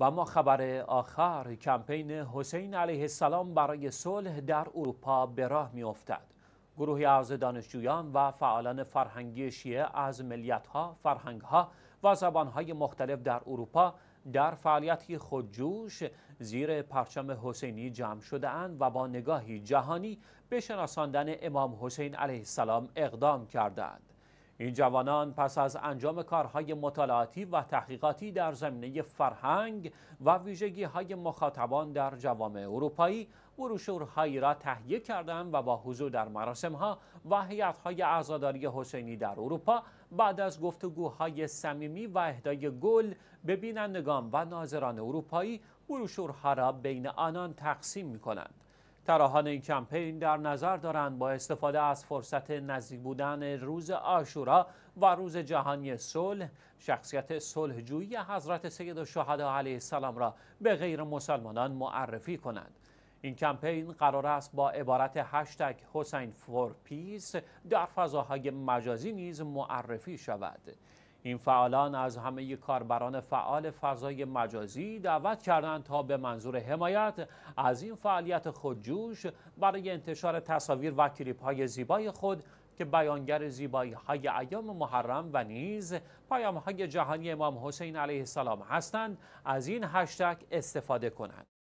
و ما خبر آخر کمپین حسین علیه السلام برای صلح در اروپا به راه میافتد گروهی از دانشجویان و فعالان فرهنگی شیعه از ملیتها، فرهنگها و زبانهای مختلف در اروپا در فعالیت خودجوش زیر پرچم حسینی جمع شده اند و با نگاهی جهانی به شناساندن امام حسین علیه السلام اقدام کردند. این جوانان پس از انجام کارهای مطالعاتی و تحقیقاتی در زمینه فرهنگ و ویژگی های مخاطبان در جوامع اروپایی بروشورهایی را تهیه کردند و با حضور در مراسمها و های عزاداری حسینی در اروپا بعد از گفتگوهای صمیمی و اهدای گل به بینندگان و ناظران اروپایی بروشورها را بین آنان تقسیم می کنند. طراحان این کمپین در نظر دارند با استفاده از فرصت نزدیک بودن روز آشورا و روز جهانی صلح شخصیت صلحجویی حضرت سید الشهدا علیه السلام را به غیر مسلمانان معرفی کنند این کمپین قرار است با عبارت هشتگ حسین فور پیس در فضاهای مجازی نیز معرفی شود این فعالان از همه کاربران فعال فضای مجازی دعوت کردند تا به منظور حمایت از این فعالیت خودجوش برای انتشار تصاویر و کلیپ های زیبای خود که بیانگر زیبایی های ایام محرم و نیز پیام های جهانی امام حسین علیه السلام هستند از این هشتک استفاده کنند